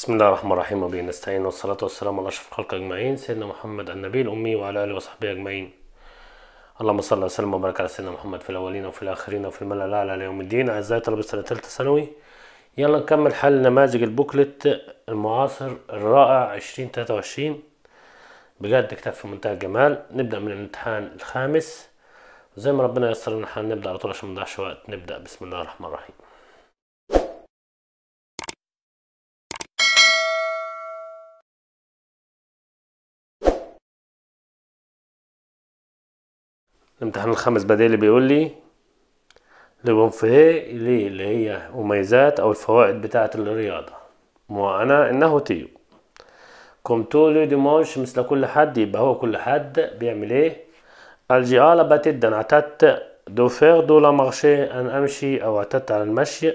بسم الله الرحمن الرحيم وبه نستعين والصلاة والسلام على أشرف الخلق أجمعين سيدنا محمد النبي الأمي وعلى آله وصحبه أجمعين اللهم صل وسلم وبارك على سيدنا محمد في الأولين وفي الآخرين وفي الملأ الأعلى ليوم الدين أعزائي طلبة سنة ثالثة ثانوي يلا نكمل حل نماذج البوكلت المعاصر الرائع 2023 بجد كتاب في منتهى الجمال نبدأ من الامتحان الخامس وزي ما ربنا ييسر لنا نبدأ على طول عشان ما نضيعش وقت نبدأ بسم الله الرحمن الرحيم الامتحان الخامس بدالي بيقول لي لبونفيه ليه اللي هي مميزات او الفوائد بتاعة الرياضة وأنا انه تيو تو لو ديمونش مثل كل حد يبقى هو كل حد بيعمل ايه الجي باتد انا عتت دو فير دو لا مارشي ان امشي او اتت على المشي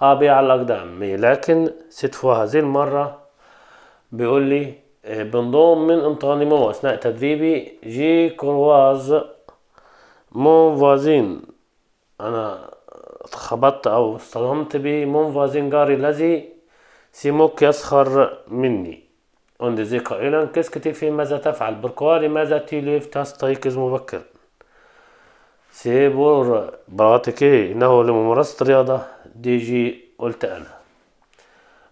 ابي على الاقدام لكن ست فوا هذه المرة بيقول لي بنضم من انطراني اثناء تدريبي جي كرواز مون فوازين أنا اتخبطت أو اصطدمت فوازين جاري الذي سيموك يسخر مني أندزي قائلا كسكتي في ماذا تفعل بركوا لماذا تيليف تستيقظ مبكرا بور براتيكي إنه لممارسة الرياضة دي جي قلت أنا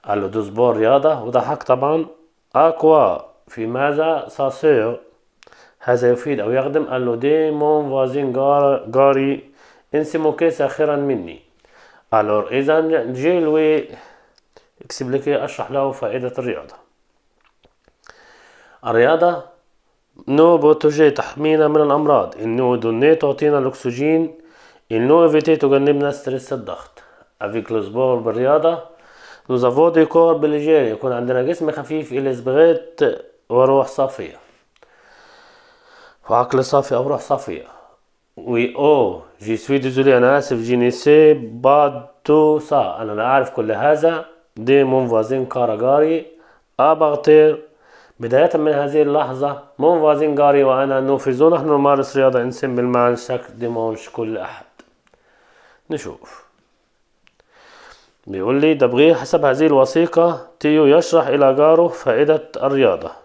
قال له دوزبور رياضة وضحك طبعا اكوا في ماذا ساسير هذا يفيد أو يخدم قال له ديمون فازين جاري انسي موكيس أخيرا مني الور إذا جي لوي اكتب لك أشرح له فائدة الرياضة الرياضة نو بوتوجي تحمينا من الأمراض انو دوني تعطينا الأكسجين انو إفيتي تجنبنا ستريس الضغط افيك لوزبور بالرياضة نو زافو دي كور بالجيري يكون عندنا جسم خفيف إلى صبغات وروح صافية وعقل صافي او روح صافيه وي او جي سوي ديزولي انا اسف جي نيسي باد تو سا انا لا اعرف كل هذا دي مون فازين كاراغاري اباغتير بداية من هذه اللحظة مون فازين غاري وانا نوفيزو نحن نمارس رياضة انسان بالمعنى شك مونش كل احد نشوف بيقول لي دبغي حسب هذه الوثيقة تيو يشرح إلى جاره فائدة الرياضة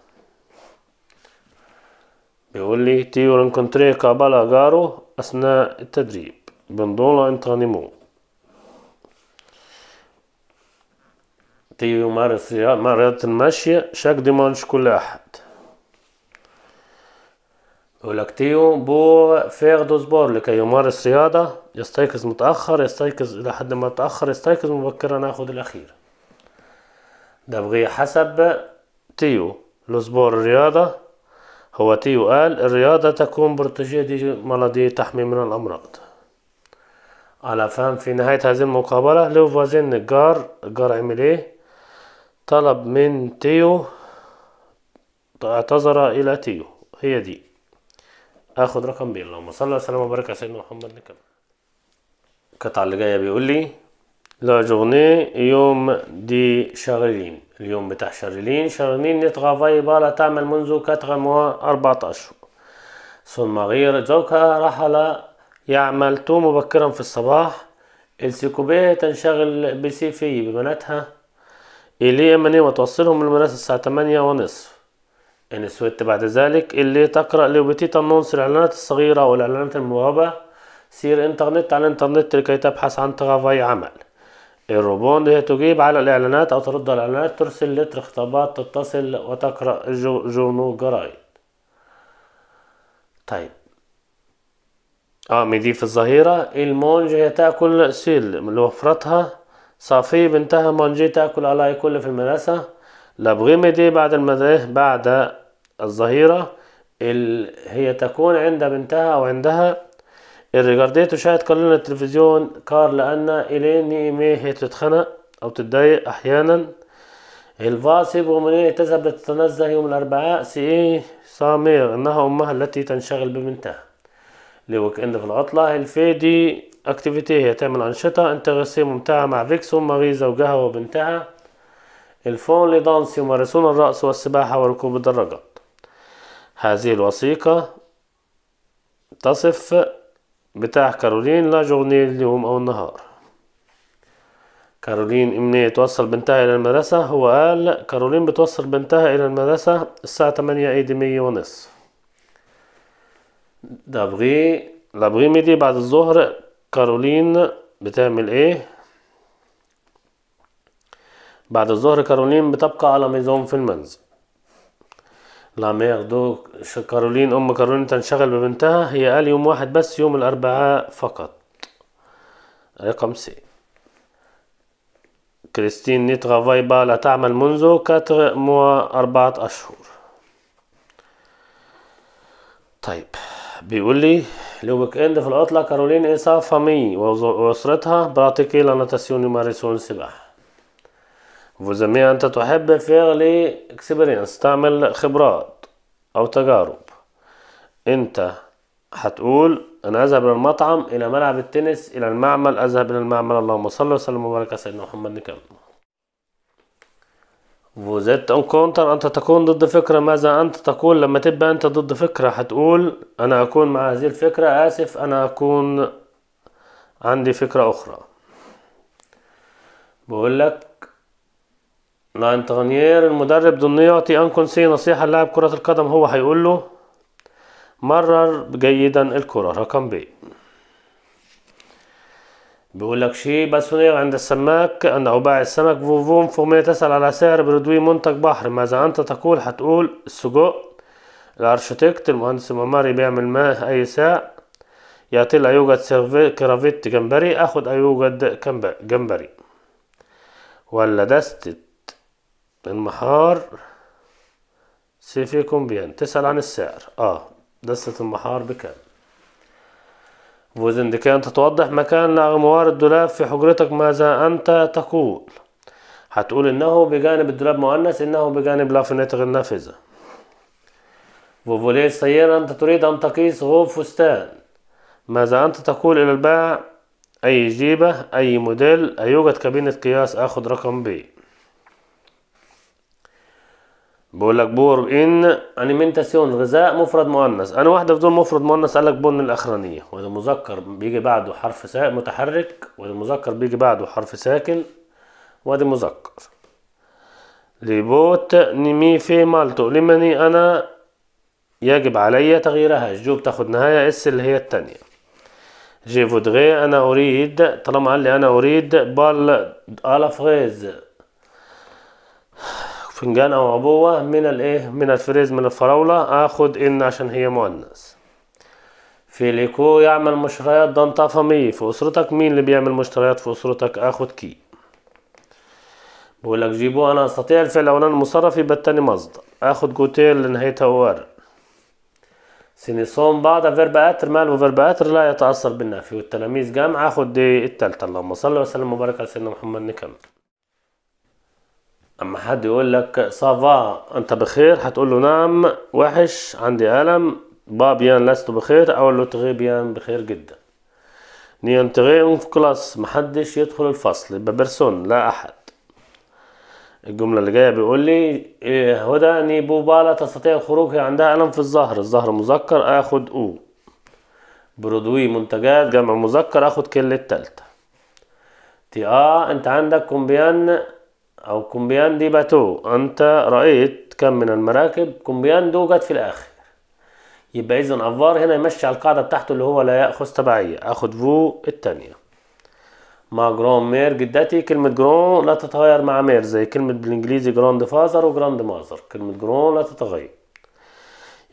بيقول لي تيو رنكونتري كابالا جارو أثناء التدريب بندولا انتانيمو تيو يمارس رياضة المشي شاك ديمانش كل أحد يقولك تيو بو فيغ دو سبور لكي يمارس رياضة يستيقظ متأخر يستيقظ إلى حد ما تأخر يستيقظ مبكرا ناخد الأخير ده بغي حسب تيو لو سبور الرياضة هو تيو قال الرياضة تكون بروتيجية دي مرضية تحمي من الأمراض على فهم في نهاية هذه المقابلة لو فازين الجار الجار عمل ايه طلب من تيو اعتذر إلى تيو هي دي اخد رقم بيه اللهم صل وسلم وبارك على سيدنا محمد نكمل القطعة اللي جاية بيقول لي لا جورني يوم دي شغلين اليوم بتاع شغلين شغلين نتغافاي بالا تعمل منذ كتر موا أربعة أشهر ثم غير زوجها رحل يعمل تو مبكرا في الصباح السيكوبية تنشغل بسيفي ببناتها اللي يمني وتوصلهم للمدرسة الساعة تمانية ونصف إن سويت بعد ذلك اللي تقرأ بتيت انونس الإعلانات الصغيرة والإعلانات المغابة سير إنترنت على الإنترنت لكي تبحث عن تغافاي عمل الروبون هي تجيب على الإعلانات أو ترد على الإعلانات ترسل لتر خطابات تتصل وتقرأ جونو جرايد طيب اه مدي في الظهيرة المونج هي تأكل سيل لوفرتها صافي بنتها مونجي تأكل على كل في المدرسة مدي بعد المدرسة بعد الظهيرة هي تكون عند بنتها أو عندها الريجارديتو وشاهد قليلا التلفزيون كار لأن إليني ميه تتخنق أو تتضايق أحيانا الفاسي بومني تذهب لتتنزه يوم الأربعاء سي إيه سامير إنها أمها التي تنشغل ببنتها لويك إند في العطلة الفيدي أكتيفيتي هي تعمل أنشطة انترسي ممتعة مع فيكس وماري زوجها وبنتها الفون لدانس يمارسون الرقص والسباحة وركوب الدراجات هذه الوثيقة تصف بتاع كارولين لا جورني اليوم أو النهار كارولين إمني توصل بنتها إلى المدرسة هو قال كارولين بتوصل بنتها إلى المدرسة الساعة 8 أيدي مية ونص دابغي لابغي ميدي بعد الظهر كارولين بتعمل إيه بعد الظهر كارولين بتبقى على ميزون في المنزل لا ما دو كارولين ام كارولين تنشغل ببنتها هي قال يوم واحد بس يوم الاربعاء فقط رقم سي كريستين نتغافاي با لا تعمل منذ كاتر موا أربعة أشهر طيب بيقول لي لويك اند في العطلة كارولين إيسا فامي وأسرتها براتيكي لا ناتاسيون يمارسون السباحة وزميع أنت تحب فعل اكسبرينس تعمل خبرات أو تجارب أنت هتقول أنا أذهب إلى المطعم إلى ملعب التنس إلى المعمل أذهب إلى المعمل اللهم صل وسلم وبارك على سيدنا محمد نكمل وزدت أن كونتر أنت تكون ضد فكرة ماذا أنت تقول لما تبقى أنت ضد فكرة هتقول أنا أكون مع هذه الفكرة آسف أنا أكون عندي فكرة أخرى بقول لك لانتغنيير المدرب ضمن يعطي سي نصيحة لاعب كرة القدم هو هيقول له مرر جيدا الكرة رقم بي بيقول لك شيء باسونير عند السماك أنه عباع السمك فوفون فومي تسأل على سعر برودوي منتج بحر ماذا أنت تقول هتقول السجق الأرشيتكت المهندس المعماري بيعمل ما أي ساعة يعطي لا يوجد كرافيت جمبري أخد أيوجد جمبري ولا دستت المحار سي في بيان تسأل عن السعر اه دسة المحار بكام وزن كان كانت تتوضح مكان لأغموار الدولاب في حجرتك ماذا أنت تقول هتقول إنه بجانب الدولاب مؤنث إنه بجانب لافنتغ النافذة وفوليه السيارة أنت تريد أن تقيس غوف فستان ماذا أنت تقول إلى الباع أي جيبة أي موديل أيوجد كابينة قياس أخذ رقم بي بقول لك بور ان اليمنتاسيون غذاء مفرد مؤنث انا واحده في دول مفرد مؤنث قال لك بن الاخرانيه مذكر بيجي بعده حرف سا متحرك مذكر بيجي بعده حرف ساكن وادي مذكر بوت نيمي في مالتو لمني انا يجب علي تغييرها جو بتاخد نهايه اس اللي هي الثانيه جي فودغي انا اريد طالما قال لي انا اريد بال الافريز فنجان او عبوه من الايه من الفريز من الفراوله اخد ان عشان هي مؤنث ليكو يعمل مشتريات ده انت فمي في اسرتك مين اللي بيعمل مشتريات في اسرتك اخد كي بقولك جيبو انا استطيع الفعل الاولاني المصرف يبقى التاني مصدر اخد جوتيل لنهايتها وار سينيسون بعد فيرب اتر مال فيرب اتر لا يتاثر بالنفي والتلاميذ جامع اخد دي التالتة اللهم صل وسلم وبارك على سيدنا محمد نكمل اما حد يقول لك سافا انت بخير هتقول له نعم وحش عندي الم با بيان لست بخير او لو تغي بيان بخير جدا نيان نينتغي في كلاس محدش يدخل الفصل ببرسون لا احد الجمله اللي جايه بيقول لي إيه، هدى ني لا تستطيع الخروج هي عندها الم في الظهر الظهر مذكر اخد او برودوي منتجات جمع مذكر اخد كل التالتة تي اه انت عندك كومبيان او كومبيان دي باتو انت رأيت كم من المراكب كومبيان دو جت في الاخر يبقى اذا افار هنا يمشي على القاعدة بتاعته اللي هو لا يأخذ تبعية اخد فو التانية ما جرون مير جدتي كلمة جرون لا تتغير مع مير زي كلمة بالانجليزي جراند فازر وجراند مازر كلمة جرون لا تتغير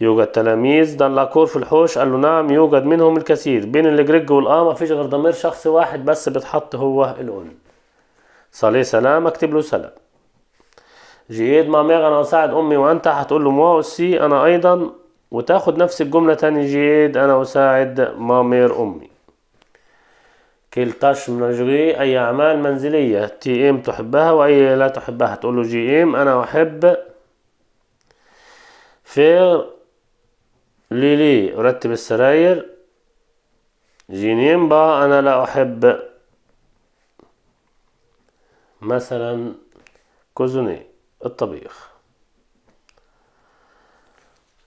يوجد تلاميذ دان لاكور في الحوش قال له نعم يوجد منهم الكثير بين الجريج والآ مفيش غير ضمير شخص واحد بس بيتحط هو الأن صلي سلام اكتب له سلام جيد مامير انا اساعد امي وانت هتقول له موا سي انا ايضا وتاخد نفس الجملة تاني جيد انا اساعد مامير امي كلتاش منجري اي اعمال منزلية تي ام تحبها واي لا تحبها تقول له جي ام انا احب فير ليلي ارتب السراير جينيمبا انا لا احب مثلا كوزوني الطبيخ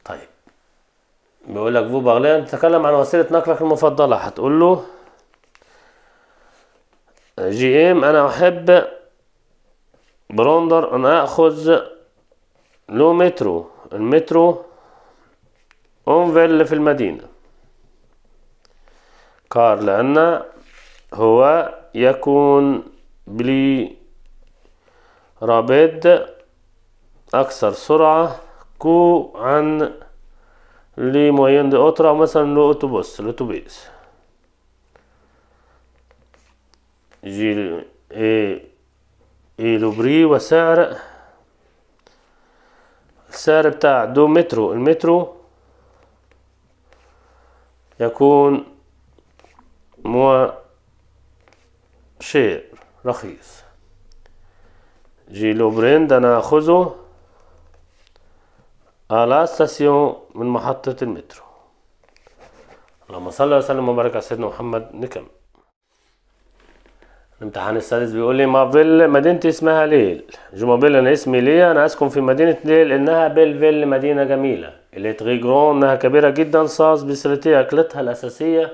طيب بيقول لك فو بارلان تتكلم عن وسيلة نقلك المفضلة هتقول له جي ام انا احب بروندر انا اخذ لو مترو المترو اونفيل في المدينة كار لان هو يكون بلي رابيد أكثر سرعة كو عن لي موين دي أوترا مثلا لو أوتوبوس الأوتوبيس جي إي إي لوبري وسعر السعر بتاع دو مترو المترو يكون مو شير رخيص جيلوبرين ده انا هاخذه على الساسيون من محطة المترو اللهم صل وسلم وبارك على سيدنا محمد نكم الامتحان السادس بيقول لي مافيل مدينتي اسمها ليل جومابيل انا اسمي ليا انا اسكن في مدينة ليل انها بيلفيل مدينة جميلة اللي جرون انها كبيرة جدا صاص بسرتي اكلتها الاساسية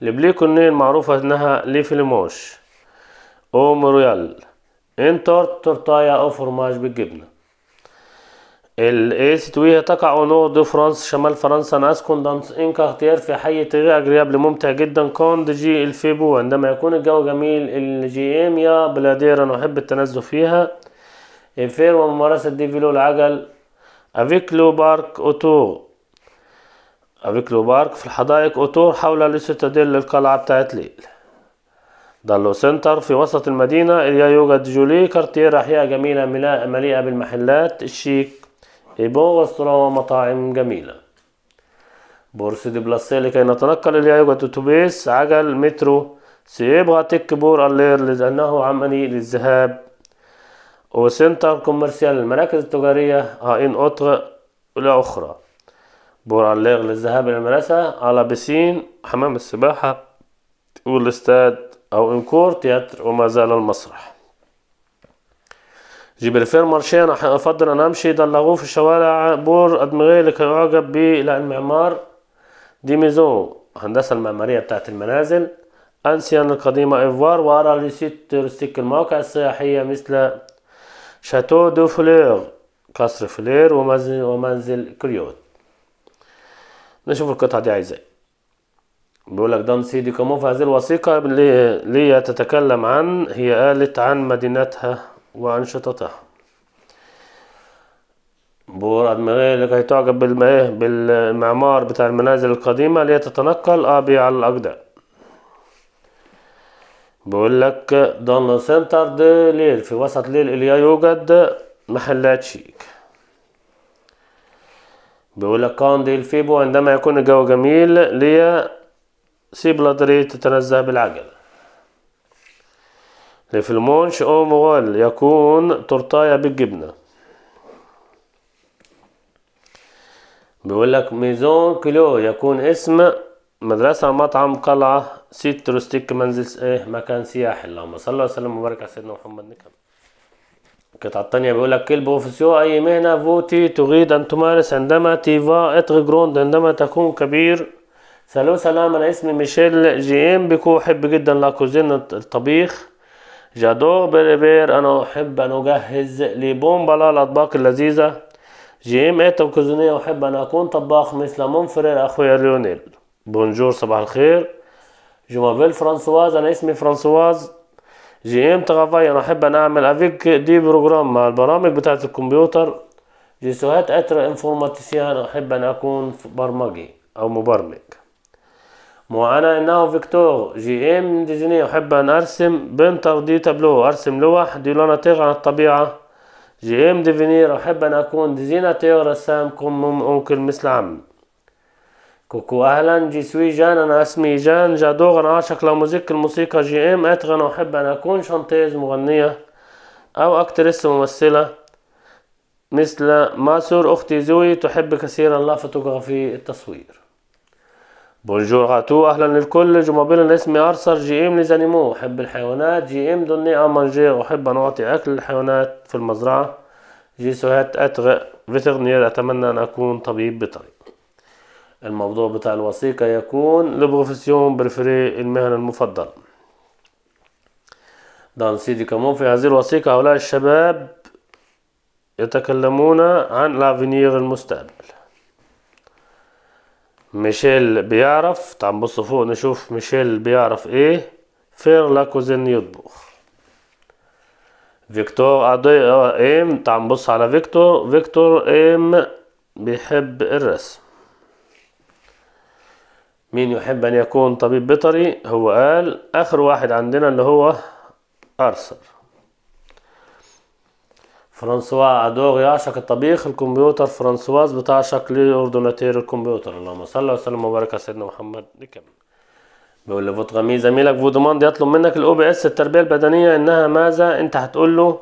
لبليكو النيل معروفة انها ليفليموش او موريال إن تورت تورتايا أو فرماج بالجبنة الإيستوية تقع نور دو فرانس شمال فرنسا ناس كوندانس ان كارتير في حي تيري اجريابل ممتع جدا كون دي جي الفيبو عندما يكون الجو جميل الجي ام الجيئيميا بلاديرا نحب التنزه فيها انفير وممارسة دي فيلو العجل أفيك لو بارك أوتو أفيك لو بارك في الحدائق أوتور حول لسيتاديل القلعة بتاعت ليل دالو سنتر في وسط المدينة إليا يوجد جولي كارتير أحياء جميلة مليئة بالمحلات الشيك إيبو وسترا ومطاعم جميلة بورس دي بلاسي لكي نتنقل اللي يوجد أتوبيس عجل مترو سيبغى تك بور الير لأنه عملي للذهاب وسنتر كوميرسيال المراكز التجارية إن أوتغ إلى أخرى بور الير للذهاب إلى المدرسة على بسين حمام السباحة والاستاد أو انكور تياتر وما زال المسرح جيب فير مارشي انا افضل ان امشي دلغوه في شوارع بور أدمغي لكي اعجب المعمار دي ميزو هندسة المعمارية بتاعت المنازل أنسيان القديمة إيفوار وأرى لسيت تورستيك المواقع السياحية مثل شاتو دو فلير قصر فلير ومنزل كريوت نشوف القطعة دي عايزة إيه. بيقول لك دان سيدي كومو في هذه الوثيقة ليه تتكلم عن هي قالت عن مدينتها وأنشطتها بور أدمغية لكي تعجب إيه، بالمعمار بتاع المنازل القديمة تتنقل أبي على الأقدام بيقول لك دون سنتر دي ليل في وسط ليل إليا يوجد محلات شيك بيقول لك كان دي الفيبو عندما يكون الجو جميل ليا سبلة تتنزه بالعقل لفلمونش أو موال يكون تورتاية بالجبنة بيقول لك ميزون كيلو يكون اسم مدرسة مطعم قلعة سيت روستيك منزل ايه مكان سياحي اللهم صل وسلم وبارك على سيدنا محمد نكم القطعة الثانية بيقول لك كلب اوفيسيو أي مهنة فوتي تريد أن تمارس عندما تيفا اتغ جروند عندما تكون كبير سلام سلام انا اسمي ميشيل جي ام بيكو احب جدا لاكوزين الطبيخ جادور بريبير انا احب ان اجهز لبومبلا الاطباق اللذيذه جي ام ايتا كوزينيه احب ان اكون طباخ مثل منفرر اخويا ليونيل بونجور صباح الخير جومابيل فرانسواز انا اسمي فرانسواز جي ام تغافاي انا احب ان اعمل افيك دي بروجرام مع البرامج بتاعه الكمبيوتر جي سوهات اتر انفورماتيسيان احب ان اكون برمجي او مبرمج معانا انه فيكتور جي ام ديزني احب ان ارسم بنتر دي تابلو ارسم لوح دي تيغ عن الطبيعة جي ام ديفينير احب ان اكون ديزيناتير رسام كم ممكن مثل عم كوكو اهلا جي سوي جان انا اسمي جان جادور انا اعشق لموزيك الموسيقى جي ام اتغن احب ان اكون شانتيز مغنية او اكترس ممثلة مثل ماسور اختي زوي تحب كثيرا لا فوتوغرافي التصوير بونجور غاتو اهلا الكل جومابيل اسمي ارثر جي ام لزانيمو احب الحيوانات جي ام دوني امانجير احب ان اعطي اكل الحيوانات في المزرعه جي سوهات اتغ فيترنير اتمنى ان اكون طبيب بيطري الموضوع بتاع الوثيقه يكون لبروفيسيون بريفري المهنه المفضله دان سيدي كمون في هذه الوثيقه هؤلاء الشباب يتكلمون عن لافينير المستقبل ميشيل بيعرف تعال نبص فوق نشوف ميشيل بيعرف ايه فير لاكوزين يطبخ فيكتور ام تعال نبص على فيكتور فيكتور ام بيحب الرسم مين يحب ان يكون طبيب بيطري هو قال اخر واحد عندنا اللي هو ارثر فرانسوا أدوغ يعشق الطبيخ الكمبيوتر فرانسواز بتعشق لي أوردوناتير الكمبيوتر اللهم صل وسلم وبارك على سيدنا محمد نكمل بيقول لفوتغامي زميلك فودوماند يطلب منك الاو بي اس التربيه البدنيه انها ماذا انت هتقول له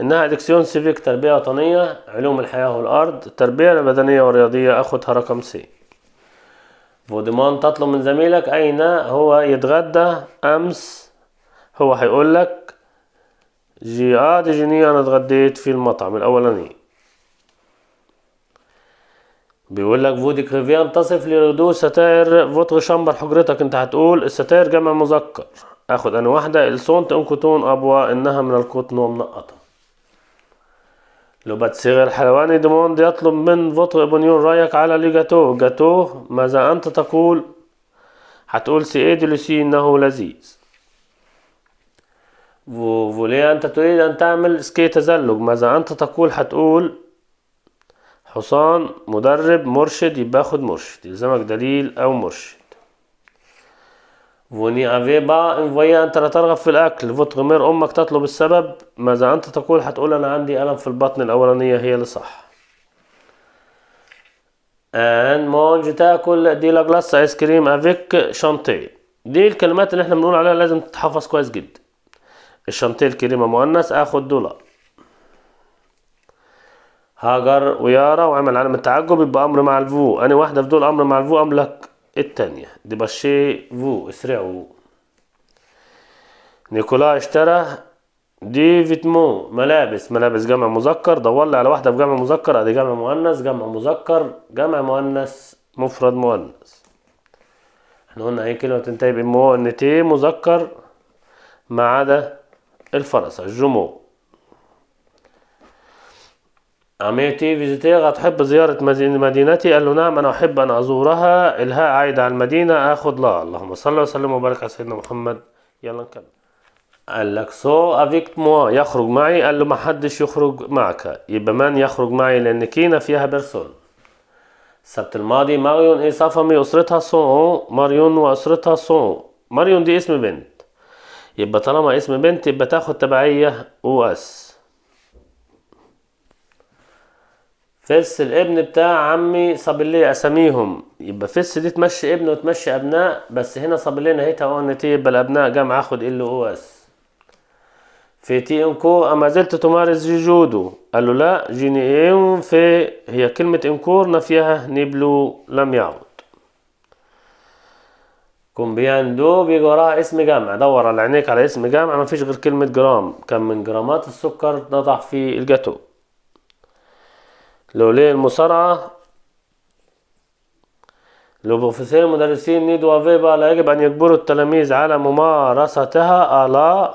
انها ادكسيون سيفيك تربيه وطنيه علوم الحياه والارض التربيه البدنيه والرياضيه اخدها رقم سي فودوماند تطلب من زميلك اين هو يتغدى امس هو هيقول لك جي عادي آه، جيني انا تغديت في المطعم الاولاني بيقول لك فودي كريفيان تصف لردو ستائر فوتر شامبر حجرتك انت هتقول الستائر جمع مذكر اخد انا واحده ان كوتون ابوا انها من القطن ومنقطه لو بتسيغ الحلواني ديموند يطلب من فوتر بنيون رايك على لي جاتو جاتو ماذا انت تقول هتقول سي لوسي انه لذيذ ووليه أنت تريد أن تعمل سكي تزلج ماذا أنت تقول هتقول حصان مدرب مرشد يبقى اخد مرشد يلزمك دليل أو مرشد فوني أفي با انفويا أنت لا ترغب في الأكل فوتغمير أمك تطلب السبب ماذا أنت تقول هتقول أنا عندي ألم في البطن الأولانية هي اللي صح ان مونج تاكل دي لا ايس كريم افيك شانتي دي الكلمات اللي احنا بنقول عليها لازم تتحفظ كويس جدا الشنطيل كلمة مؤنث اخد دولار هاجر ويارا وعمل علامة تعجب يبقى امر مع الفو انا واحدة في دول امر مع الفو املك التانية دي بشي فو اسرعوا نيكولا اشترى دي فيتمو ملابس ملابس جمع مذكر دور لي على واحدة في جمع مذكر ادي جمع مؤنث جمع مذكر جمع مؤنث مفرد مؤنث احنا قلنا اي كلمة تنتهي بمو ان تي مذكر ما عدا الفرصة الجمو عميتي فيزيتي غتحب زيارة مدينتي قال له نعم أنا أحب أن أزورها الها عايد على المدينة آخد لا اللهم صل وسلم وبارك على سيدنا محمد يلا نكمل قال لك سو افيك موا يخرج معي قال له ما حدش يخرج معك يبقى من يخرج معي لأن كينا فيها بيرسون السبت الماضي ماريون إيه، صافا مي أسرتها سون ماريون وأسرتها سون ماريون دي اسم بنت يبقى طالما اسم بنت يبقى تاخد تبعية او اس فس الابن بتاع عمي صابليه اساميهم يبقى فس دي تمشي ابن وتمشي ابناء بس هنا صابليه نهيتها او ان تي يبقى الابناء جمع اخد ال او اس في تي إنكو اما زلت تمارس جودو قال له لا جيني في هي كلمه انكور نفيها نبلو لم يعد دو بيجي وراها اسم جامع دور على عينيك على اسم جامع مفيش غير كلمة جرام كم من جرامات السكر تضع في الجاتو لو ليه المصارعة بروفيسير المدرسين نيد وفيبا لا يجب أن يجبروا التلاميذ على ممارستها على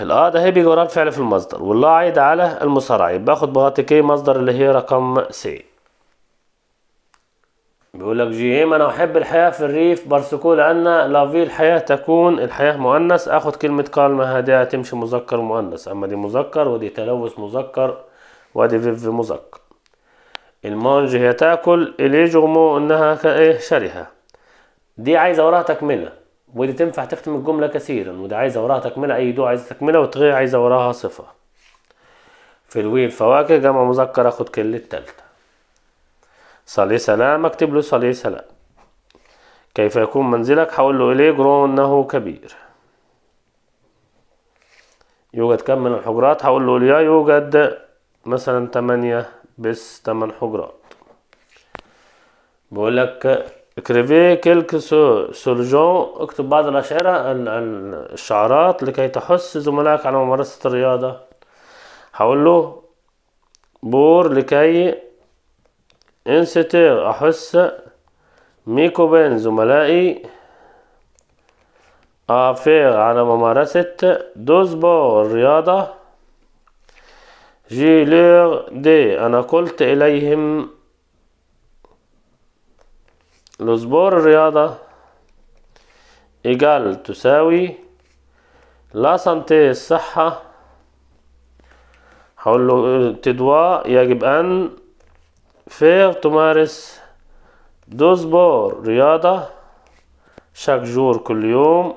الآ ده هي بيجي وراها الفعل في المصدر والله عايد على المصارعة يبقى آخد بغطيكي مصدر اللي هي رقم سي بيقول لك جي إيه، انا احب الحياه في الريف بارسكو لان لافي الحياه تكون الحياه مؤنث اخد كلمه ما هادئه تمشي مذكر مؤنث اما دي مذكر ودي تلوث مذكر ودي فيف مذكر المانج هي تاكل اليجرمو انها كايه شرهه دي عايزه وراها تكمله ودي تنفع تختم الجمله كثيرا ودي عايزه وراها تكمله اي دو عايزه تكمله وتغير عايزه وراها صفه في الويل فواكه جمع مذكر اخد كلمه تالته صلي سلام اكتب له صلي سلام كيف يكون منزلك هقول له جرون إنه كبير يوجد كم من الحجرات هقول له إليه يوجد مثلا تمانية بس تمن حجرات بقول لك اكريفي كلك سورجون اكتب بعض الأشعرة الشعرات لكي تحس زملائك على ممارسة الرياضة هقول له بور لكي انستير أحس ميكو بين زملائي افير على ممارسة دوزبور الرياضة جي لور دي أنا قلت إليهم لوزبور الرياضة إيجال تساوي لا سانتي الصحة هقول له تدواء يجب أن faire تمارس دو سبور رياضة شاك جور كل يوم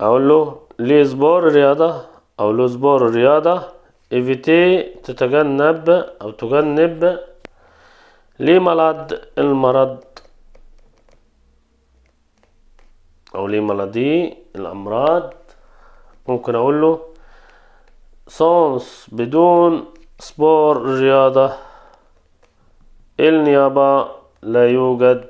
أقول له لي سبور رياضة أو لو سبور رياضة إيفيتي تتجنب أو تجنب لي مرض المرض أو لي مرضي الأمراض ممكن أقول له صوص بدون سبور رياضة النيابة لا يوجد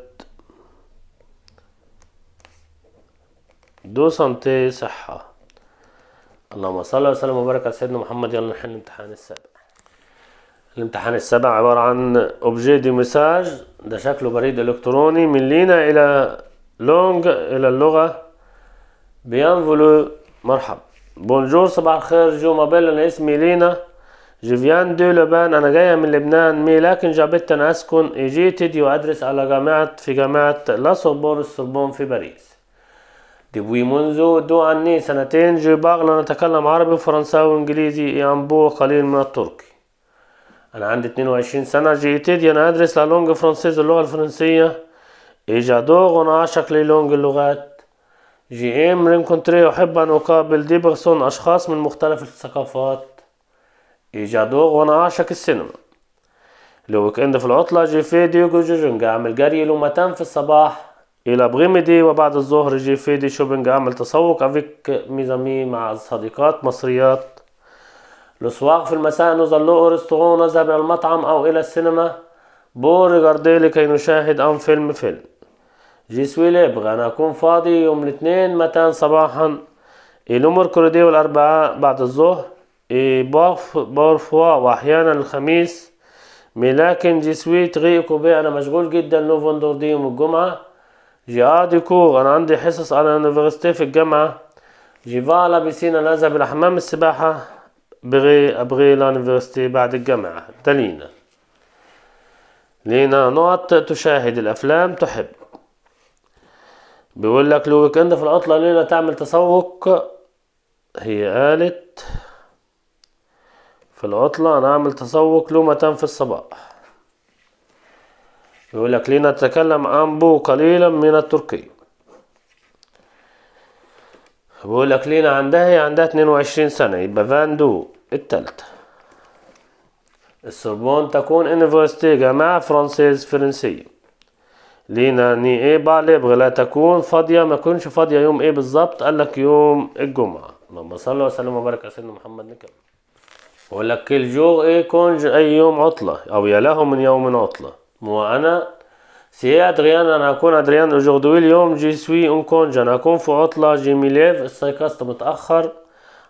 دو سنتي صحة اللهم صل وسلم وبارك على سيدنا محمد يلا نحل الامتحان السابع الامتحان السابع عبارة عن اوبجي دي مساج ده شكله بريد الكتروني من لينا الى لونج الى اللغة بيانفولو مرحب بونجور صباح الخير جو مابيل انا اسمي لينا جيفيان دو لبان انا جايه من لبنان مي لكن جابت انا اسكن اجيتد وادرس على جامعه في جامعه لا سوربون السوربون في باريس بوي منذ دو عني سنتين جو انا نتكلم عربي وفرنساوي وانجليزي ينبوع قليل من التركي انا عندي 22 سنه دي انا ادرس لا لونج فرنسيز اللغه الفرنسيه ايجادوغ اعشق لي لونج اللغات جي ام رينكونتري أحب أن أقابل ديبرسون أشخاص من مختلف الثقافات إيجادور وأنا أعشق السينما لو إند في العطلة جي في ديوجو جوجنج أعمل جري لومتان في الصباح إلى بغيمدي وبعد الظهر جي في دي شوبينج أعمل تسوق أفيك ميزامي مع صديقات مصريات لسواق في المساء او ريستورون نذهب إلى المطعم أو إلى السينما بورغاردي لكي نشاهد أم فيلم فيلم جيسوي ليبغ أنا أكون فاضي يوم الاثنين متان صباحا الأمور كردي والأربعاء بعد الظهر باف بورفوا وأحيانا الخميس لكن جيسوي تغي كوبي أنا مشغول جدا لو دي يوم الجمعة جي آديكو أنا عندي حصص على اليونيفرستي في الجامعة جي فالا بيسينا نذهب إلى السباحة بغي أبغي اليونيفرستي بعد الجامعة دلينا لينا نقط تشاهد الأفلام تحب بيقول لك لو ويكند في العطلة الليلة تعمل تسوق هي قالت في العطلة أنا أعمل تسوق متان في الصباح يقول لك تتكلم عن بو قليلا من التركي بيقول لك لينا عندها هي عندها 22 سنة يبقى فان دو التالتة السوربون تكون انفرستي جامعة فرنسيز فرنسية لينا ني ايه بعلب لا تكون فاضية ما تكونش فاضية يوم ايه بالظبط قال لك يوم الجمعة اللهم صل وسلم وبارك على سيدنا محمد نكمل بقول لك الجور ايه كونج اي يوم عطلة او يا له من يوم عطلة مو انا سي إيه ادريان انا هكون ادريان اجوردوي اليوم جي سوي اون كونج انا هكون في عطلة جي ميليف استيقظت متأخر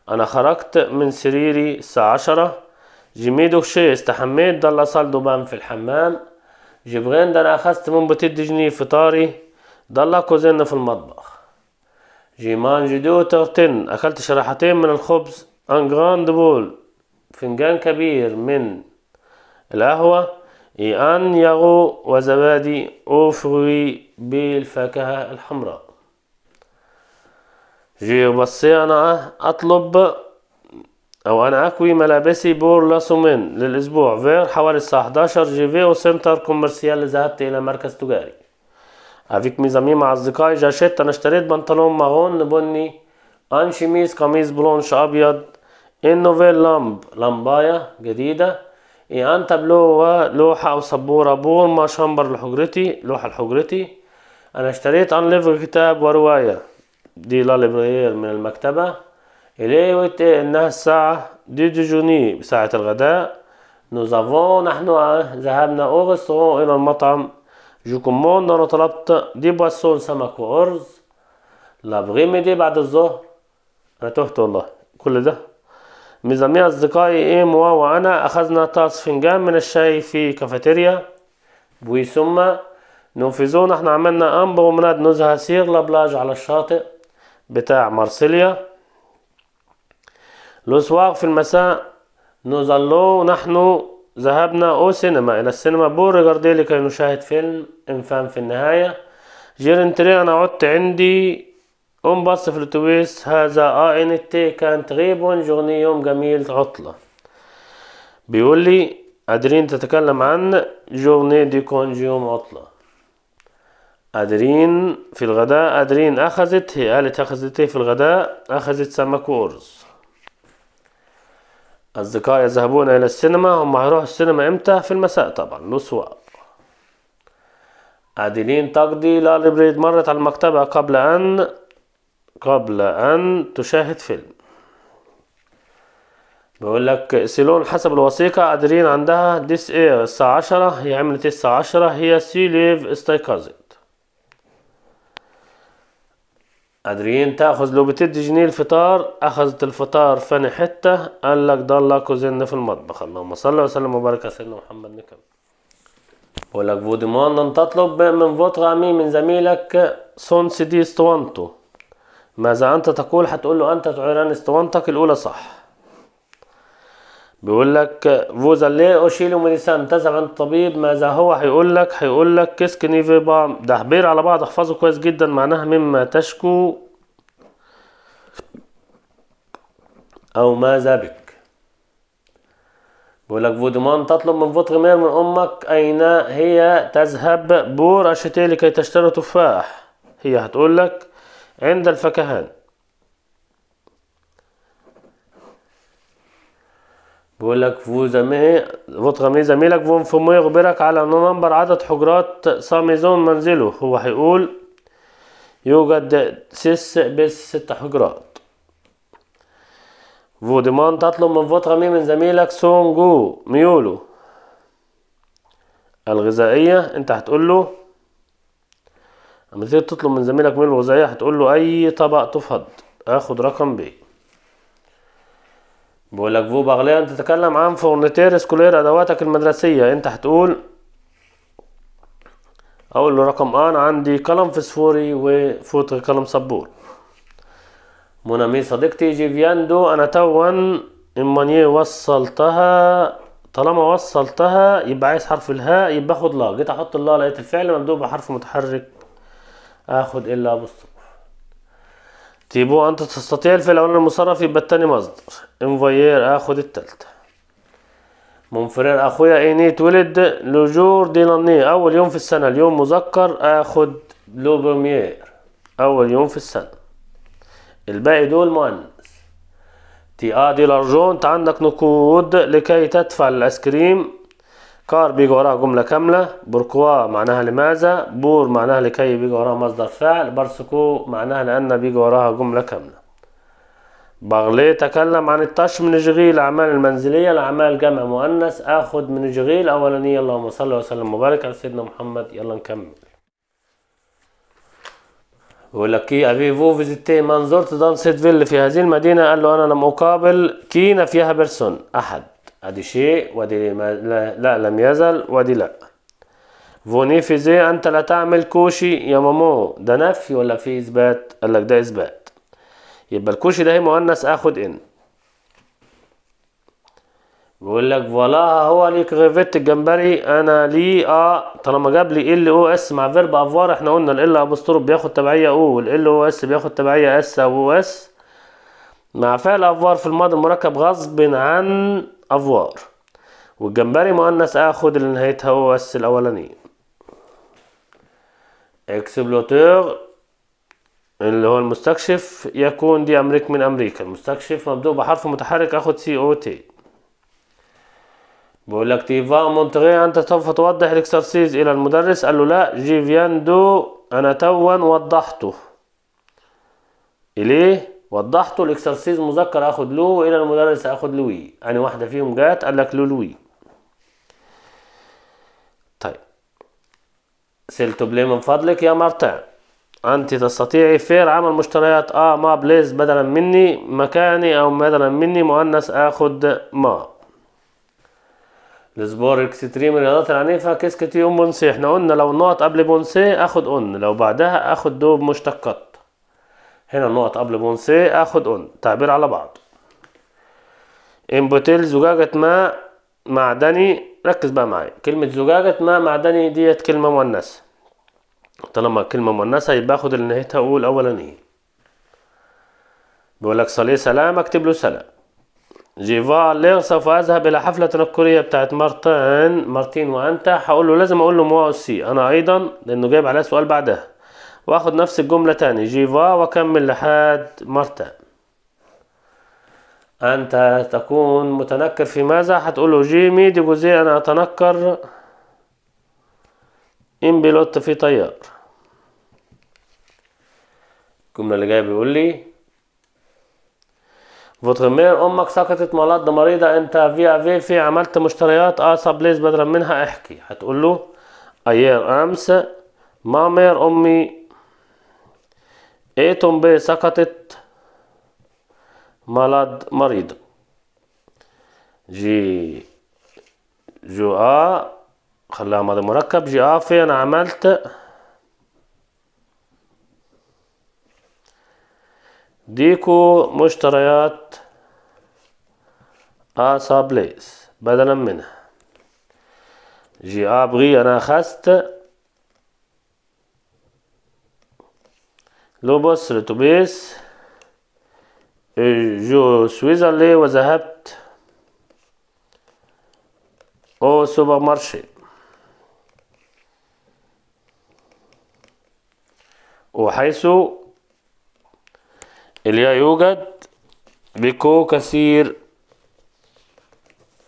انا خرجت من سريري الساعة عشرة جيمي دوكشي استحميت ضل صلدو بام في الحمام جبران ده انا اخذت منبت جني فطاري ضل كوزنا في المطبخ جيمان جدو ترتن اكلت شريحتين من الخبز ان جراند بول فنجان كبير من القهوة إي أن يغو وزبادي أوفروي بالفاكهة الحمراء جي بصي أنا أطلب أو أنا أكوي ملابسي بور لاسومين للأسبوع فير حوالي الساعة 11 في أو سنتر كوميرسيال ذهبت إلى مركز تجاري أفيك ميزامي مع أصدقائي جاشيت أنا اشتريت بنطلون ماغون بني أن شيميز قميص بلونش أبيض إن نوفيل لامب لمباية جديدة اي أن تابلو ولوحة أو سبورة بور ما شامبر لحجرتي لوحة لحجرتي أنا اشتريت أن ليفر كتاب ورواية دي لا من المكتبة إليوت انها الساعة دي ديجوني بساعة الغداء نوزافون نحن ذهبنا أو restaurant الى المطعم جو commande انا طلبت دي بواسون سمك وارز لابغيميدي بعد الظهر انا تهت والله كل ده من جميع اصدقائي ايم وانا اخذنا طاس فنجان من الشاي في كافيتيريا ثم نوفيزون احنا عملنا امبو ومناد نزهة سير لابلاج على الشاطئ بتاع مارسيليا لو سوار في المساء nous allons نحن ذهبنا أو سينما إلى السينما بورغاردي لكي نشاهد فيلم إنفام في النهاية جيرنتري أنا عدت عندي أم بص في الأتوبيس هذا آ إن تي كانت غيب جورني يوم جميل عطلة بيقول لي قادرين تتكلم عن جورني دي كونجي يوم عطلة قادرين في الغداء قادرين أخذت هي قالت أخذت في الغداء أخذت سمك وأرز أصدقائي يذهبون إلى السينما هم هيروحوا السينما إمتى؟ في المساء طبعا له سواق تقضي لالبريد مرت على المكتبة قبل أن قبل أن تشاهد فيلم بيقول لك سيلون حسب الوثيقة أدلين عندها ديس إير الساعة عشرة هي عملت الساعة عشرة هي سي ليف استيقظت أدريين تأخذ لو بتدي جنيه الفطار أخذت الفطار فني حتة قال لك ضلك وزن في المطبخ اللهم صل وسلم وبارك على سيدنا محمد نكمل بقول لك فوديمانا تطلب من فوتر امي من زميلك سونس دي استوانتو ماذا أنت تقول هتقول له أنت تعيران استوانتك الأولى صح بيقول لك فوزا ليه اوشيلو من لسان عند الطبيب ماذا هو هيقول لك هيقول لك كيسك نيفي بام ده بير على بعض احفظه كويس جدا معناها مما تشكو او ماذا بك بيقول لك فودمان تطلب من فوتغمير من امك اين هي تذهب بور اشيتي لكي تشتري تفاح هي هتقول لك عند الفكهان بيقول لك فو زمي فوت غامي زميلك فون فومو يخبرك على نمبر عدد حجرات ساميزون منزله هو هيقول يوجد سيس بس ست حجرات فو ديمان تطلب من فوت غامي من زميلك سون جو ميولو الغذائية انت هتقول له لما تطلب من زميلك ميولو الغذائية هتقول له اي طبق تفض اخد رقم بي بقول لك فو باغليان تتكلم عن فورنيتير سكولير ادواتك المدرسيه انت هتقول اقول له رقم ان عندي قلم فسفوري وفوت قلم صبور منامي صديقتي جيفياندو انا توا اماني وصلتها طالما وصلتها يبقى عايز حرف الهاء يبقى اخد لا جيت احط لا لقيت الفعل مبدوء بحرف متحرك اخد الا بصر تيبو أنت تستطيع الفعل الاول المصرف يبقى التاني مصدر انفاير آخد التالتة منفرير أخويا إيني اتولد لجور لاني أول يوم في السنة اليوم مذكر آخد لو بروميير أول يوم في السنة الباقي دول مؤنث تي آ دي لارجون أنت عندك نقود لكي تدفع الآيس كريم كار بيجي وراها جملة كاملة بوركوا معناها لماذا بور معناها لكي بيجي وراها مصدر فعل بارسكو معناها لأن بيجي وراها جملة كاملة باغلي تكلم عن الطش من جغيل الأعمال المنزلية الأعمال جمع مؤنث آخد من جغيل أولانية اللهم صل وسلم وبارك على سيدنا محمد يلا نكمل بيقول لك كي إيه، ابي فو فيزيتي ما نزرت دانسيت فيل في هذه المدينة قال له أنا لم أقابل كينا فيها بيرسون أحد ادي شيء وادي لا, لا لم يزل وادي لا فوني في زي انت لا تعمل كوشي يا مامو ده نفي ولا في اثبات قال لك ده اثبات يبقى الكوشي ده مؤنث اخد ان بيقول لك فوالا هو لي كريفيت الجمبري انا لي اه طالما جاب لي ال او اس مع فيرب افوار احنا قلنا ال ابوستروب بياخد تبعيه او وال او اس بياخد تبعيه اس او اس مع فعل افوار في الماضي المركب غصب عن افوار والجمبري مؤنث اخد اللي نهايتها هو بس الاولاني اكسبلوتور اللي هو المستكشف يكون دي امريك من امريكا المستكشف مبدوء بحرف متحرك اخد سي او تي بقول لك تيفا مونتغي انت سوف توضح الاكسرسيز الى المدرس قال له لا جي دو انا توا وضحته اليه وضحته الاكسرسيز مذكر اخد لو والى المدرس اخد لوي اني يعني واحده فيهم جات قال لك لو لوي طيب سيلتو بلي من فضلك يا مارتان أنت تستطيعي فير عمل مشتريات آه ما بليز بدلا مني مكاني أو بدلا مني مؤنث آخد ما السبور اكستريم الرياضات العنيفة كسكتي ام بونسي احنا قلنا لو النقط قبل بونسي آخد أن لو بعدها آخد دوب مشتقات هنا النقط قبل بونسي اخد اون تعبير على بعض امبوتيل زجاجة ماء معدني ركز بقى معايا كلمة زجاجة ماء معدني ديت كلمة مؤنثة طالما كلمة مؤنثة يبقى اخد اللي نهيتها اقول اولانية ايه بيقولك صلي سلام اكتب له سلام جيفار ليغ سوف اذهب الى حفلة تنكرية بتاعت مارتين مارتين وانت هقول له لازم اقول له مواو سي انا ايضا لانه جايب عليها سؤال بعدها واخد نفس الجملة تاني جيفا واكمل لحد مرتا انت تكون متنكر في ماذا هتقول له جيمي دي جوزي انا اتنكر ان بيلوت في طيار الجملة اللي جاية بيقول لي فوتر مير امك سقطت مرض مريضة انت في في في عملت مشتريات اه سب ليز منها احكي هتقول له ايير امس مامير امي ايتم ب سقطت مالاد مريض جي جو آه خلاها ماضي مركب آ في انا عملت ديكو مشتريات سابليس بدلا منها جي بغي انا اخذت لوبوس لتوبيس جو suis وذهبت وذهبت سوبر مارشي وحيث لا يوجد بيكو كثير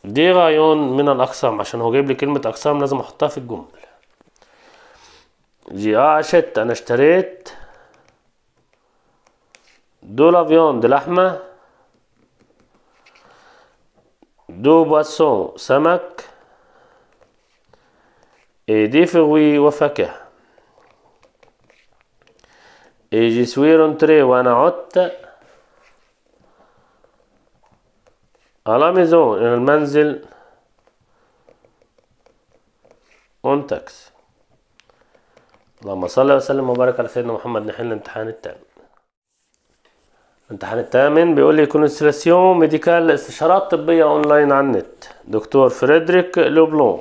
دي غايون من الأقسام عشان هو جايب لي كلمة أقسام لازم أحطها في الجمل جي عشت أنا اشتريت دو viande, لحمة دو بواسون سمك اي دي فغوي وفاكهة اي جي suis rentré وانا عدت à la maison الى المنزل اون تاكس اللهم صل وسلم وبارك على سيدنا محمد نحل الامتحان التالي الامتحان الثامن بيقول لي كونسلاسيون ميديكال استشارات طبية اونلاين على النت دكتور فريدريك لوبلون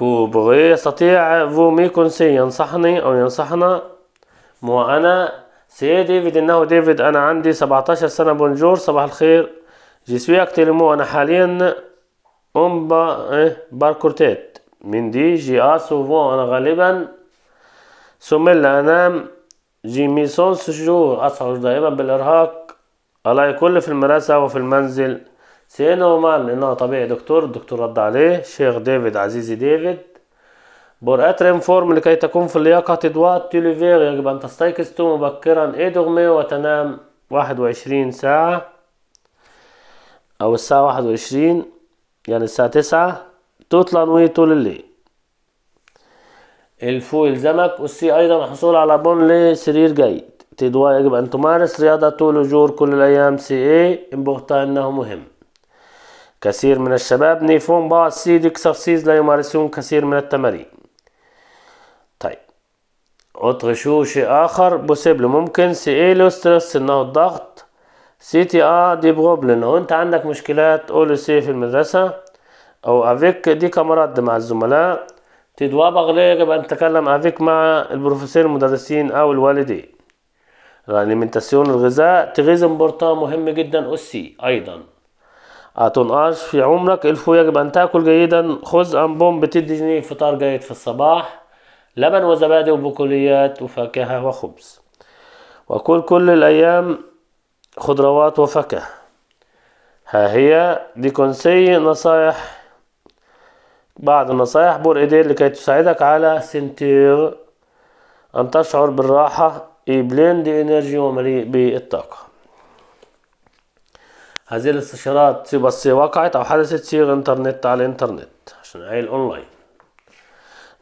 بغي يستطيع فو مي كونسي ينصحني او ينصحنا مو انا سي ديفيد انه ديفيد انا عندي 17 سنة بونجور صباح الخير جي سوي اكتلمو انا حاليا ام با إيه باركورتيت من دي جي اسو سوفون انا غالبا سوميل انام جيميسون سجور أشعر دائما بالإرهاق على كل في المدرسة وفي المنزل سي نورمال إنه طبيعي دكتور الدكتور رد عليه شيخ ديفيد عزيزي ديفيد بور اتر فورم لكي تكون في اللياقة تدواء تيليفير يجب أن تستيقظ مبكرا إيدغمي وتنام واحد وعشرين ساعة أو الساعة واحد وعشرين يعني الساعة تسعة تطلع نوي طول الليل الفويل يلزمك والسي أيضا الحصول على بون لسرير جيد تدوى يجب أن تمارس رياضة طول وجور كل الأيام سي إيه انبهتا أنه مهم كثير من الشباب نيفون بعض سي ديكسرسيز لا يمارسون كثير من التمارين طيب عطر شيء آخر بوسيبل ممكن سي إيه لو ستريس إنه الضغط سي تي آ دي بروبلم لو أنت عندك مشكلات اول سي في المدرسة أو أفيك دي كمرض مع الزملاء تدواب أغلية بأن نتكلم أفيك مع البروفيسور المدرسين أو الوالدين الأليمنتاسيون الغذاء تغيز مبرطة مهم جدا أسي أيضا أتنقاش في عمرك الفو يجب أن تأكل جيدا خذ أنبوم بتدي فطار جيد في الصباح لبن وزبادي وبكوليات وفاكهة وخبز وكل كل الأيام خضروات وفاكهة ها هي دي كونسي نصايح بعض النصائح بور إيدير لكي تساعدك على سنتير أن تشعر بالراحة إي بلين دي إنرجي ومليء بالطاقة هذه الاستشارات سي بس وقعت أو حدثت سير إنترنت على الإنترنت عشان عيل أونلاين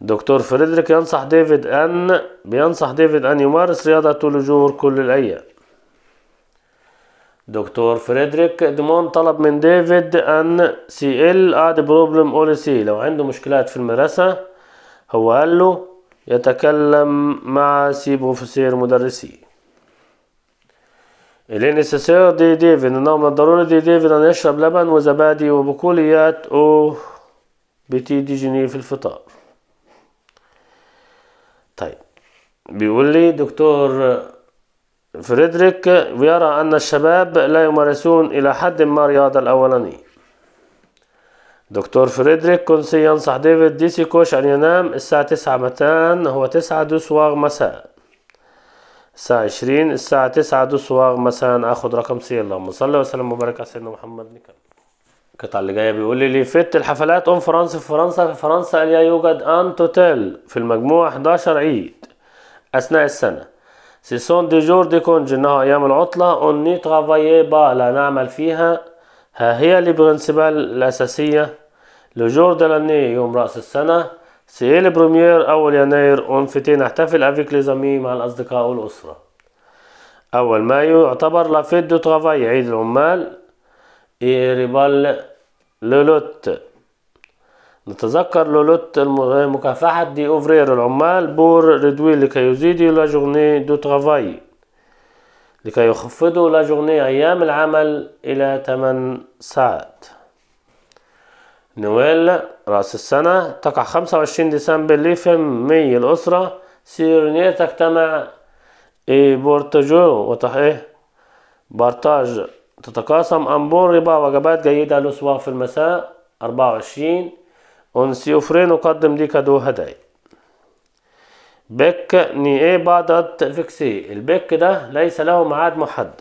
دكتور فريدريك ينصح ديفيد أن بينصح ديفيد أن يمارس رياضة طول الجوهر كل الأيام دكتور فريدريك دمون طلب من ديفيد أن سي ال اد بروبلم اول سي لو عنده مشكلات في المدرسة هو قال له يتكلم مع سي بروفيسير مدرسي الانسسير دي ديفيد انه من الضروري دي ديفيد ان يشرب لبن وزبادي وبقوليات او بتي دي جنيه في الفطار طيب بيقول لي دكتور فريدريك يرى أن الشباب لا يمارسون إلى حد ما الرياضة الأولانية دكتور فريدريك كونسي ينصح ديفيد ديسي كوش أن ينام الساعة تسعة متان هو تسعة دوسواغ مساء الساعة عشرين الساعة تسعة دوسواغ مساء أخذ رقم سي اللهم صل وسلم وبارك على سيدنا محمد نكمل القطعة اللي جاية بيقول لي فت الحفلات أم فرنسا في فرنسا في فرنسا لا يوجد أن توتيل في المجموعة 11 عيد أثناء السنة سي Ce دي جور دي كونج انها ايام العطلة. اون ني travaille با لا نعمل فيها. ها هي لي برانسيبال الأساسية. لو جور de l'année. يوم رأس السنة. C'est لي بروميير أول يناير. اون fête. نحتفل افيك لي زامي مع الأصدقاء والأسرة. أول مايو يعتبر لافيت دو ترافاي عيد العمال. اي ريبال لولوت. نتذكر لولوت مكافحة دي أوفرير العمال بور ردوي لكي يزيدوا لا جورني دو ترافاي لكي يخفضوا لا جورني أيام العمل إلى 8 ساعات نويل رأس السنة تقع 25 ديسمبر ليفم مي الأسرة سيرونية تجتمع إي بورتجو وتحيه بارتاج تتقاسم أمبور ربا وجبات جيدة للأسوة في المساء أربعة وعشرين ونسيوفري نقدم لك دو هدايا بك ني ايه بعض فيكسي البك ده ليس له ميعاد محدد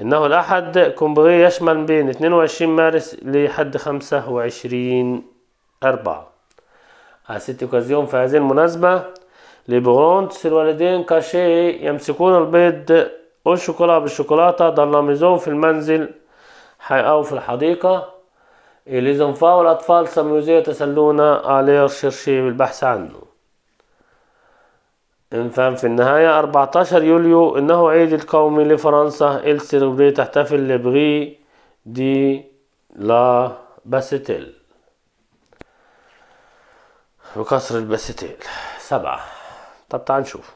انه الاحد كومبري يشمل بين 22 مارس لحد 25 أربعة أسيت اوكازيون في هذه المناسبة لبرونتس الوالدين كاشي يمسكون البيض والشوكولا بالشوكولاتة دلاميزون في المنزل أو في الحديقة اليزنفا والأطفال سميوزي يتسلون على رشيرشي بالبحث عنه في النهاية 14 يوليو إنه عيد القومي لفرنسا السيربري تحتفل لبغي دي لا باستيل وكسر الباستيل سبعة طب تعال نشوف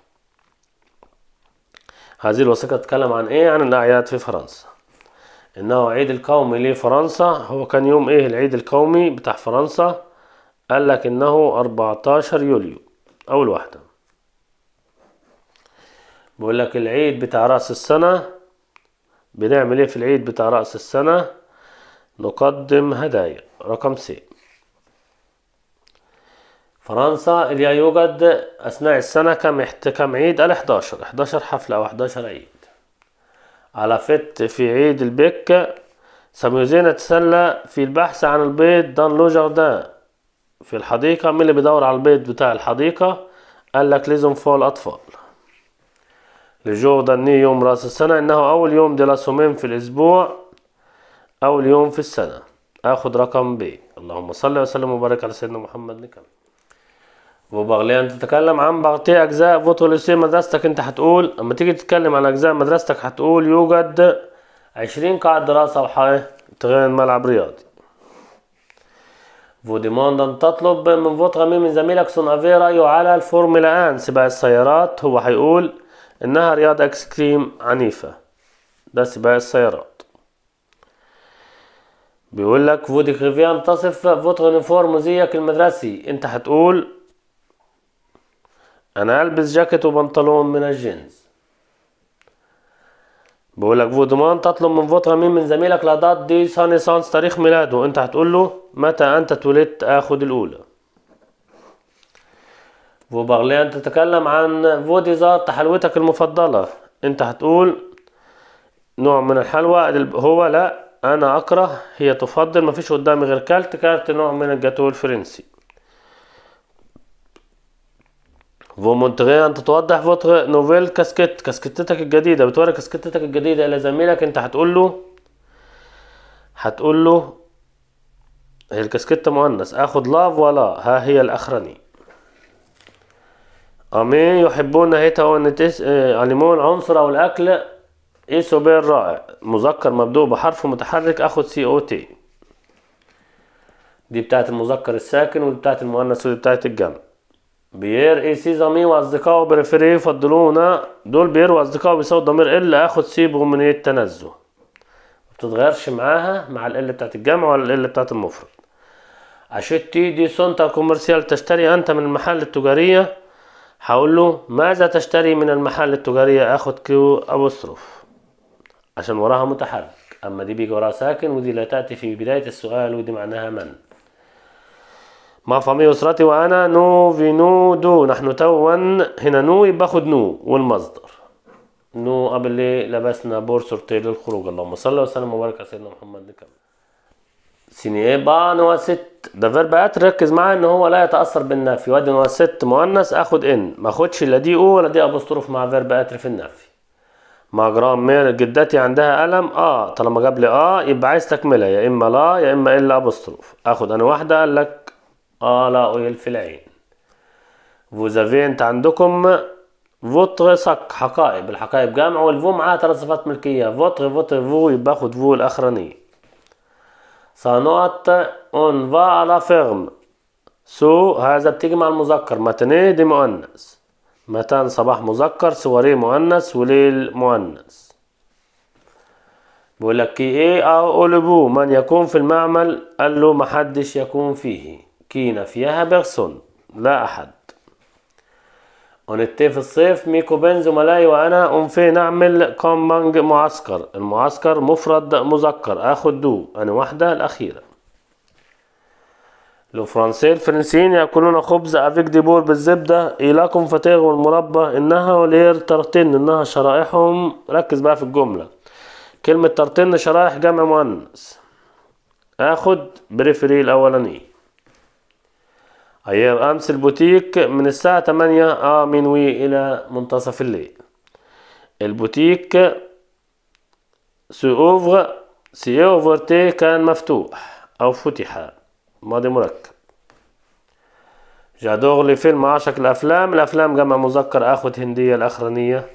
هذه الوثيقة تتكلم عن إيه عن الأعياد في فرنسا انه عيد القومي لفرنسا هو كان يوم ايه العيد القومي بتاع فرنسا قال لك انه 14 يوليو اول واحدة بيقول لك العيد بتاع رأس السنة بنعمل ايه في العيد بتاع رأس السنة نقدم هدايا رقم سي فرنسا اللي يوجد أثناء السنة كم عيد؟ ال 11 11 حفلة أو 11 عيد على فت في عيد البكة ساميوزينا تسلى في البحث عن البيض دان لو جاردان في الحديقة مين اللي بيدور على البيض بتاع الحديقة قال لك لازم فوق الأطفال لجور داني يوم رأس السنة إنه أول يوم دي لاسومين في الأسبوع أول يوم في السنة آخد رقم ب اللهم صل وسلم وبارك على سيدنا محمد نكمل وبغلية انت تتكلم عن بغطية اجزاء فوتوليسي مدرستك انت هتقول اما تيجي تتكلم عن اجزاء مدرستك هتقول يوجد عشرين قاعة دراسة وحاية تغير ملعب رياضي فوديموند أن تطلب من فوتغامي من زميلك سونافي رأيه على الفورمولا آن سباق السيارات هو هيقول إنها رياضة إكستريم عنيفة ده سباق السيارات بيقول لك فودي كريفيان تصف فوتغ يونيفورم زيك المدرسي انت هتقول انا البس جاكيت وبنطلون من الجينز بقولك فودمان تطلب من فوت مين من زميلك لادات دي ساني سانس تاريخ ميلاده انت هتقول له متى انت اتولدت اخد الاولى انت تتكلم عن فوديزارت حلوتك المفضلة انت هتقول نوع من الحلوى هو لا انا اكره هي تفضل مفيش قدامي غير كالت كالت نوع من الجاتو الفرنسي فومونتري أنت توضح فوتر نوفيل كاسكت كاسكتتك الجديدة بتوري كاسكتتك الجديدة إلى زميلك أنت هتقول له هتقول له هي الكاسكتة مؤنث آخد لاف ولا ها هي الأخرني أمي يحبون هيتا ونتس علمون عنصر أو الأكل سوبر رائع مذكر مبدوء بحرف متحرك آخد سي أو تي دي بتاعت المذكر الساكن ودي بتاعت المؤنث ودي بتاعت الجمع بير اي سي ضمير واصدقائه بريفري يفضلونا دول بير واصدقائه بيساوي ضمير ال اخد سيبه من التنزه ما بتتغيرش معاها مع ال بتاعت الجمع ولا ال بتاعت المفرد اشتي دي سونتا كوميرسيال تشتري انت من المحل التجارية هقول له ماذا تشتري من المحل التجارية اخد كيو ابوستروف عشان وراها متحرك اما دي بيجي وراها ساكن ودي لا تأتي في بداية السؤال ودي معناها من مع فامي أسرتي وأنا نو في نو دو نحن توا هنا نو يبقى خد نو والمصدر نو قبل لبسنا سورتي للخروج اللهم صل وسلم وبارك على سيدنا محمد نكمل سيني إيه با نو ست ده فيرب ات ركز معاه ان هو لا يتاثر بالنفي وادي نو ست مؤنث اخد ان ما اخدش لا دي او ولا دي ابوستروف مع فيرب ات في النفي مع جرام مير جدتي عندها الم اه طالما جاب لي اه يبقى عايز تكملها يا اما لا يا اما الا ابوستروف اخد انا واحده قال لك على اويل في العين vous avez انت عندكم فوتر ساك حقائب الحقائب جامع والفو معاها ثلاث صفات ملكيه فوتر فوتر فو يبقى اخد فو الاخراني سانوات اون فا على فيرم سو هذا بتيجي مع المذكر متنيه دي مؤنث متان صباح مذكر سواري مؤنث وليل مؤنث بقول لك ايه او آه، لبو من يكون في المعمل قال له محدش يكون فيه كينا فيها بيرسون لا أحد ونتي في الصيف ميكو بين زملائي وأنا أنفي نعمل كومبانج معسكر المعسكر مفرد مذكر آخد دو أنا واحدة الأخيرة لو فرنسي الفرنسيين يأكلون خبز أفيك ديبور بالزبدة إيلاكم فتاغ والمربى إنها ولير ترتن إنها شرائحهم ركز بقى في الجملة كلمة ترتن شرائح جمع مؤنث آخد بريفري الأولاني أيام أمس البوتيك من الساعة 8 آه من وي إلى منتصف الليل البوتيك سي أوفر سي تي كان مفتوح أو فتح ماضي مركب جادوغ لي فيلم عشق الأفلام الأفلام جمع مذكر أخوة هندية الأخرانية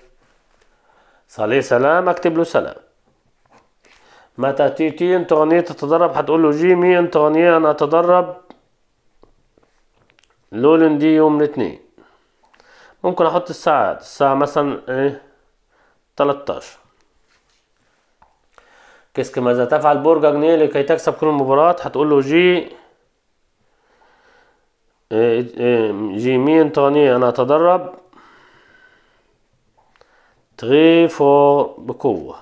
صلي سلام أكتب له سلام متى تيتي أنت غنية تتدرب هتقول له جيمي أنت غنية أنا أتدرب لولن دي يوم الاثنين ممكن احط الساعات الساعة مثلا ايه تلتاش كيسك ماذا تفعل برج اجنيه لكي تكسب كل المباراة هتقول له جي إيه جي مين تاني انا اتدرب تغي فور بقوة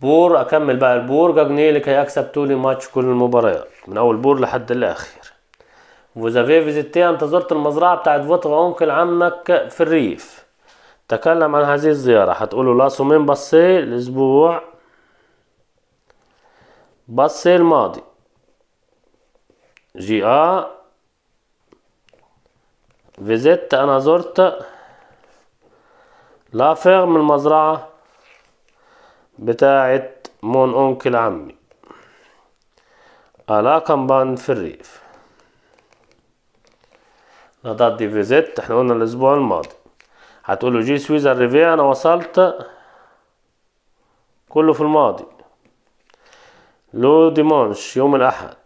بور اكمل بقى البور جنيه لكي اكسب تولي ماتش كل المباريات من اول بور لحد الاخير وزافي فيزيتي انت زرت المزرعة بتاعت فوتغ اونكل عمك في الريف تكلم عن هذه الزيارة هتقولوا لا سومين بصي الاسبوع بصي الماضي جي ا فيزيت انا زرت لا فيرم المزرعة بتاعت مون اونكل عمي على كمبان في الريف نضغط دي فيزيت احنا قلنا الاسبوع الماضي هتقولوا جي سويز ريفي انا وصلت كله في الماضي لو ديمانش يوم الأحد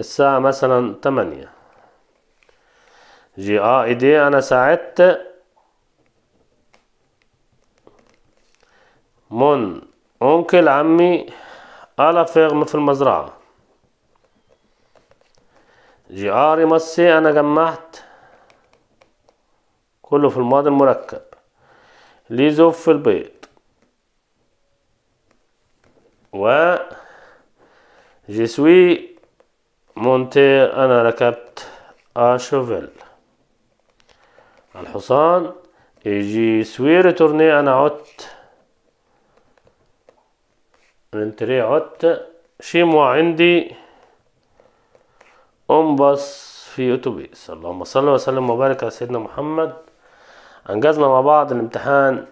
الساعة مثلا تمانية جي اه ايدي أنا ساعدت مون اونكل عمي آلة فعل في المزرعة جي يمسي أنا جمعت كله في الماضي المركب ليزوف في البيت و جسوي مونتي أنا ركبت أشوفيل الحصان يجي سوي ريتورني أنا عدت الانتريه عدت شيمو عندي أنبس في أتوبيس اللهم صل وسلم وبارك على سيدنا محمد أنجزنا مع بعض الامتحان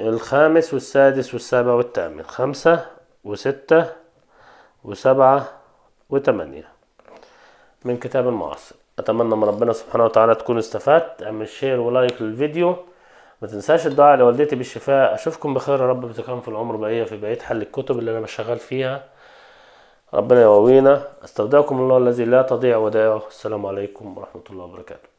الخامس والسادس والسابع والثامن خمسة وستة وسبعة وثمانية من كتاب المعاصر أتمنى من ربنا سبحانه وتعالى تكون استفدت أعمل شير ولايك للفيديو ما تنساش الدعاء لوالدتي بالشفاء اشوفكم بخير يا رب بتكرم في العمر بقيه في بقيه حل الكتب اللي انا شغال فيها ربنا يقوينا استودعكم الله الذي لا تضيع ودائعه السلام عليكم ورحمه الله وبركاته